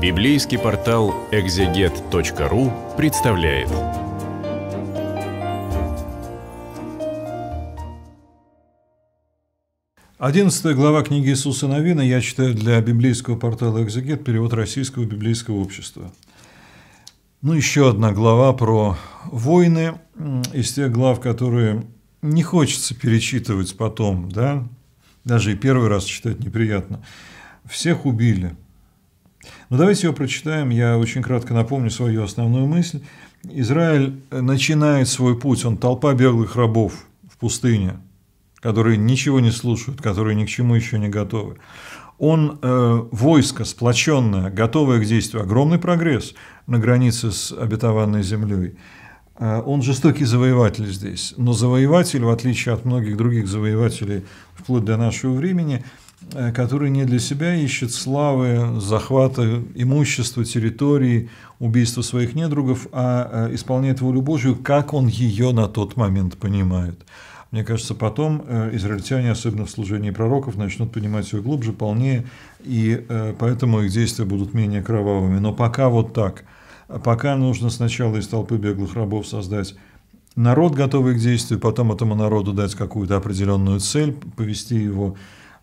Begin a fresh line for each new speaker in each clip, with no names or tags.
Библейский портал экзегет.ру представляет. Одиннадцатая глава книги Иисуса Новина я читаю для библейского портала «Экзегет» перевод Российского библейского общества. Ну, еще одна глава про войны из тех глав, которые не хочется перечитывать потом, да, даже и первый раз читать неприятно. Всех убили – ну давайте ее прочитаем. Я очень кратко напомню свою основную мысль. Израиль э, начинает свой путь, он толпа беглых рабов в пустыне, которые ничего не слушают, которые ни к чему еще не готовы. Он э, войско сплоченное, готовое к действию. Огромный прогресс на границе с обетованной землей. Э, он жестокий завоеватель здесь. Но завоеватель, в отличие от многих других завоевателей вплоть до нашего времени, Э, который не для себя ищет славы, захвата имущества, территории, убийства своих недругов, а э, исполняет волю Божию, как он ее на тот момент понимает. Мне кажется, потом э, израильтяне, особенно в служении пророков, начнут понимать ее глубже, полнее, и поэтому их действия будут менее кровавыми. Но пока вот так. Пока нужно сначала из толпы беглых рабов создать народ, готовый к действию, потом этому народу дать какую-то определенную цель, повести его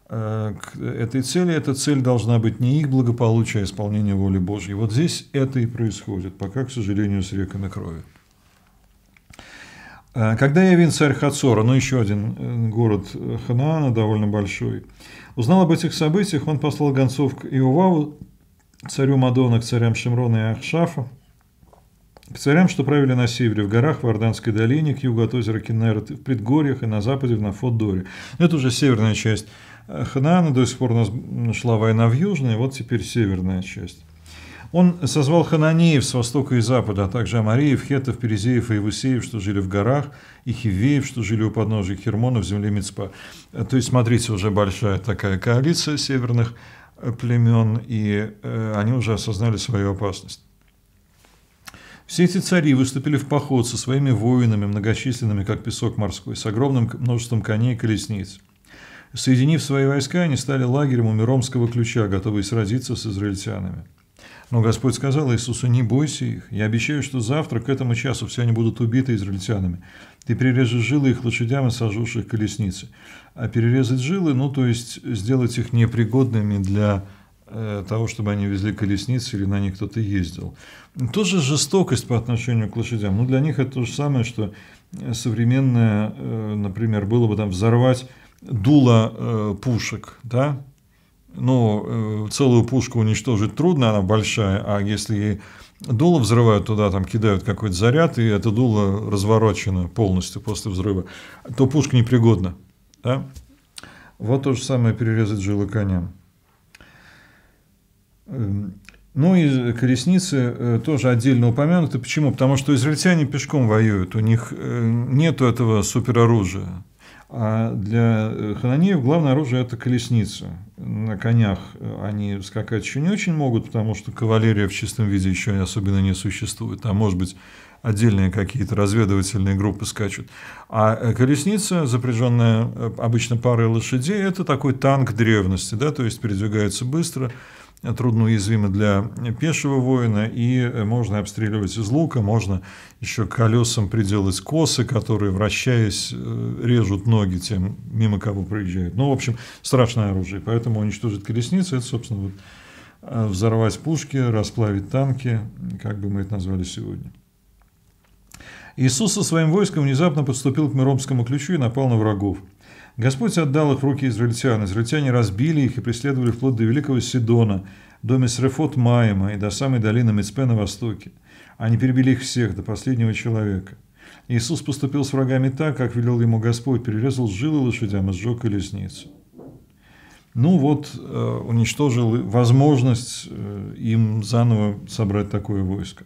Э, к этой цели. Эта цель должна быть не их благополучие, а исполнение воли Божьей. Вот здесь это и происходит, пока, к сожалению, с реками крови. Э, когда я Явин, царь Хацора, ну еще один э, город Ханаана, довольно большой, узнал об этих событиях, он послал гонцов к Иоваву, царю Мадона, к царям Шимрона и Ахшафа, к царям, что правили на севере, в горах, в Орданской долине, к югу от озера Кеннерет, в предгорьях и на западе, в Нафодоре. Ну, это уже северная часть Ханаана ну, до сих пор у нас шла война в южной, вот теперь северная часть. Он созвал хананеев с востока и запада, а также амареев, хетов, перезеев и ивусеев, что жили в горах, и хивеев, что жили у подножия Хермона в земле Мицпа. Э, то есть, смотрите, уже большая такая коалиция северных э, племен, и э, они уже осознали свою опасность. Все эти цари выступили в поход со своими воинами, многочисленными, как песок морской, с огромным множеством коней и колесниц. Соединив свои войска, они стали лагерем у Миромского ключа, готовые сразиться с израильтянами. Но Господь сказал Иисусу, не бойся их, я обещаю, что завтра к этому часу все они будут убиты израильтянами. Ты перережешь жилы их лошадям и сожжешь их колесницы. А перерезать жилы, ну то есть сделать их непригодными для э, того, чтобы они везли колесницы или на них кто-то ездил. Тоже жестокость по отношению к лошадям. Ну для них это то же самое, что э, современное, э, например, было бы там взорвать дуло э, пушек, да, ну, э, целую пушку уничтожить трудно, она большая, а если дуло взрывают туда, там кидают какой-то заряд, и это дуло разворочено полностью после взрыва, то пушка непригодна. Да? Вот то же самое перерезать жилы коням. Эм, ну и колесницы э, тоже отдельно упомянуты. Почему? Потому что израильтяне пешком воюют, у них э, нету этого супероружия. А для э, хананеев главное оружие – это колесница. На конях э, они скакать еще не очень могут, потому что кавалерия в чистом виде еще особенно не существует. Там, может быть, отдельные какие-то разведывательные группы скачут. А э, колесница, запряженная обычно парой лошадей, это такой танк древности, да, то есть передвигается быстро, трудно уязвимы для пешего воина, и э, можно обстреливать из лука, можно еще колесам приделать косы, которые, вращаясь, э, режут ноги тем, мимо кого проезжают. Ну, в общем, страшное оружие, поэтому уничтожить колесницы – это, собственно, вот э, взорвать пушки, расплавить танки, как бы мы это назвали сегодня. Иисус со своим войском внезапно подступил к Миромскому ключу и напал на врагов. Господь отдал их в руки израильтян. Израильтяне разбили их и преследовали вплоть до Великого Сидона, до Месрефот Майема и до самой долины Мецпе на востоке. Они перебили их всех, до последнего человека. Иисус поступил с врагами так, как велел ему Господь, перерезал жилы лошадям и сжег колесницу. Ну вот, э, уничтожил возможность э, им заново собрать такое войско.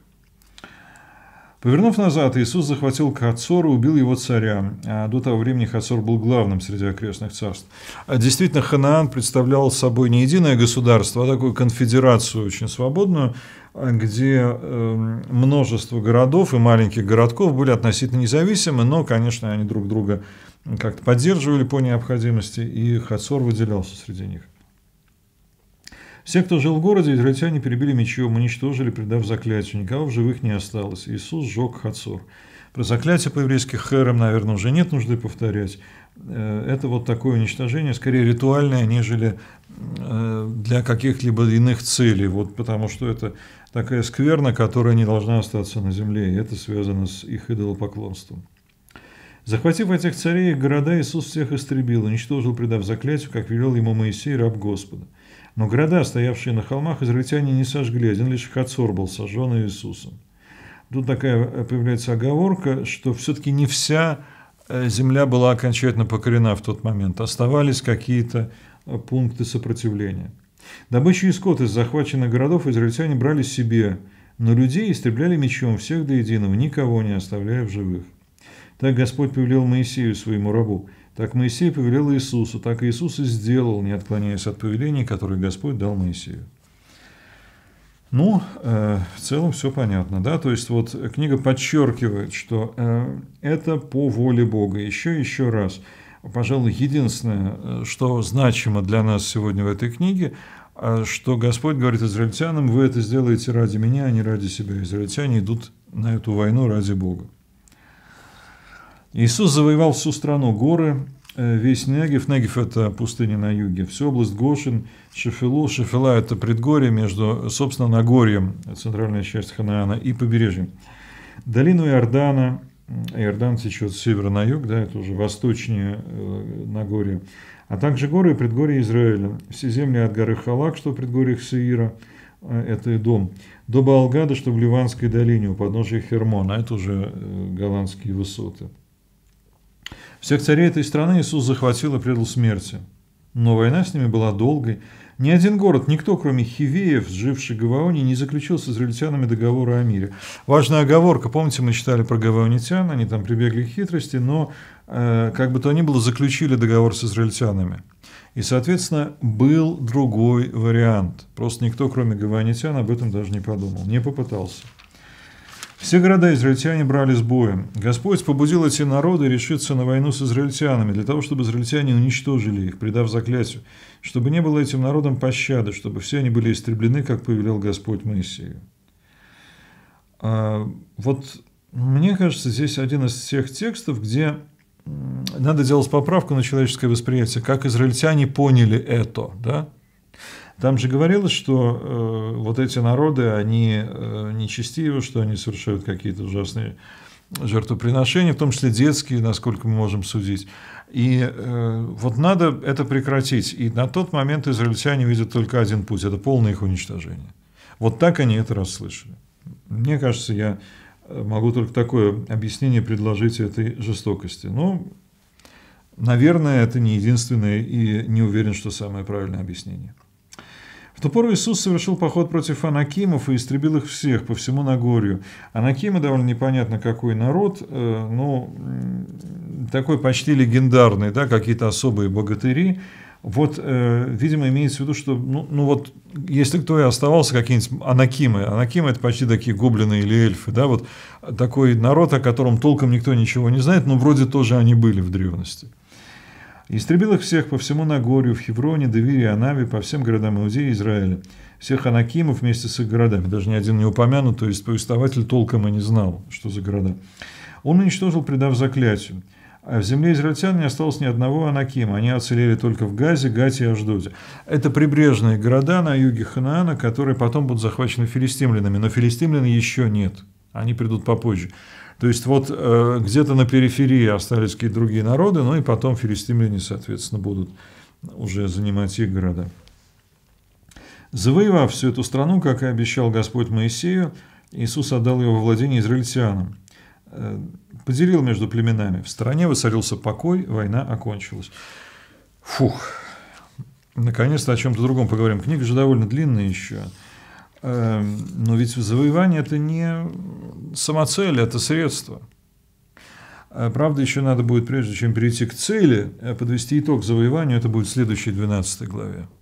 Повернув назад, Иисус захватил Хацор и убил его царя. А до того времени Хацор был главным среди окрестных царств. А действительно, Ханаан представлял собой не единое государство, а такую конфедерацию очень свободную, где эм, множество городов и маленьких городков были относительно независимы, но, конечно, они друг друга как-то поддерживали по необходимости, и Хацор выделялся среди них. Все, кто жил в городе, израильтяне перебили мечом, уничтожили, предав заклятию. Никого в живых не осталось. Иисус сжег Хацор. Про заклятие по-еврейски хером, наверное, уже нет нужды повторять. Э, это вот такое уничтожение, скорее ритуальное, нежели э, для каких-либо иных целей. Вот потому что это такая скверна, которая не должна остаться на земле, и это связано с их идолопоклонством. Захватив этих царей и города, Иисус всех истребил, уничтожил, предав заклятию, как велел ему Моисей, раб Господа – но города, стоявшие на холмах, израильтяне не сожгли, один лишь Хацор был сожжен Иисусом. Тут такая э, появляется оговорка, что все-таки не вся э, земля была окончательно покорена в тот момент, оставались какие-то э, пункты сопротивления. Добычу и скот из захваченных городов израильтяне брали себе, но людей истребляли мечом всех до единого, никого не оставляя в живых. Так Господь повелел Моисею, своему рабу – так Моисей повелел Иисусу, так Иисус и сделал, не отклоняясь от повеления, которое Господь дал Моисею. Ну, э, в целом все понятно, да, то есть вот книга подчеркивает, что э, это по воле Бога. Еще еще раз, пожалуй, единственное, э, что значимо для нас сегодня в этой книге, э, что Господь говорит израильтянам, вы это сделаете ради меня, а не ради себя. Израильтяне идут на эту войну ради Бога. Иисус завоевал всю страну, горы, э, весь Негев. Негев – это пустыня на юге. Всю область Гошин, Шефилу. Шефила – это предгорье между, собственно, Нагорьем, центральная часть Ханаана, и побережьем. Долину Иордана. Иордан течет с севера на юг, да, это уже восточнее э, Нагорье. А также горы и предгорье Израиля. Все земли от горы Халак, что в предгорьях Сеира, э, это и дом, до Балгада, что в Ливанской долине, у подножия Хермона, а это уже голландские высоты – всех царей этой страны Иисус захватил и предал смерти. Но война с ними была долгой. Ни один город, никто, кроме хивеев, живших в Гаваоне, не заключил с израильтянами договора о мире. Важная оговорка. Помните, мы читали про гаваонитян, они там прибегли к хитрости, но, э, как бы то ни было, заключили договор с израильтянами. И, соответственно, был другой вариант. Просто никто, кроме гаванитян, об этом даже не подумал, не попытался. Все города израильтяне брали с боем. Господь побудил эти народы решиться на войну с израильтянами, для того, чтобы израильтяне уничтожили их, предав заклятию, чтобы не было этим народам пощады, чтобы все они были истреблены, как повелел Господь Моисею. А, вот мне кажется, здесь один из тех текстов, где надо делать поправку на человеческое восприятие, как израильтяне поняли это, да, там же говорилось, что э, вот эти народы, они э, нечестивы, что они совершают какие-то ужасные жертвоприношения, в том числе детские, насколько мы можем судить. И э, вот надо это прекратить. И на тот момент израильтяне видят только один путь – это полное их уничтожение. Вот так они это расслышали. Мне кажется, я э, могу только такое объяснение предложить этой жестокости. Но, ну, наверное, это не единственное и не уверен, что самое правильное объяснение. В ту пору Иисус совершил поход против анакимов и истребил их всех по всему Нагорью. Анакимы довольно непонятно какой народ, ну, такой почти легендарный, да, какие-то особые богатыри. Вот, э, видимо, имеется в виду, что, ну, ну вот, если кто и оставался, какие-нибудь анакимы. Анакимы – это почти такие гоблины или эльфы, да, вот такой народ, о котором толком никто ничего не знает, но вроде тоже они были в древности. И истребил их всех по всему Нагорью, в Хевроне, Девире, Анаве, по всем городам Иудеи и Израиля. Всех анакимов вместе с их городами. Даже ни один не упомянут, то есть повествователь толком и не знал, что за города. Он уничтожил, предав заклятию. А в земле израильтян не осталось ни одного анакима. Они оцелели только в Газе, Гате и Аждоде. Это прибрежные города на юге Ханаана, которые потом будут захвачены филистимлянами. Но филистимлян еще нет они придут попозже. То есть вот э, где-то на периферии остались какие-то другие народы, ну и потом филистимляне, соответственно, будут уже занимать их города. Завоевав всю эту страну, как и обещал Господь Моисею, Иисус отдал ее во владение израильтянам. Э, поделил между племенами. В стране воцарился покой, война окончилась. Фух, наконец-то о чем-то другом поговорим. Книга же довольно длинная еще. Эм, но ведь завоевание – это не самоцель, это средство. Э, правда, еще надо будет, прежде чем перейти к цели, э, подвести итог завоеванию, это будет в следующей 12 главе.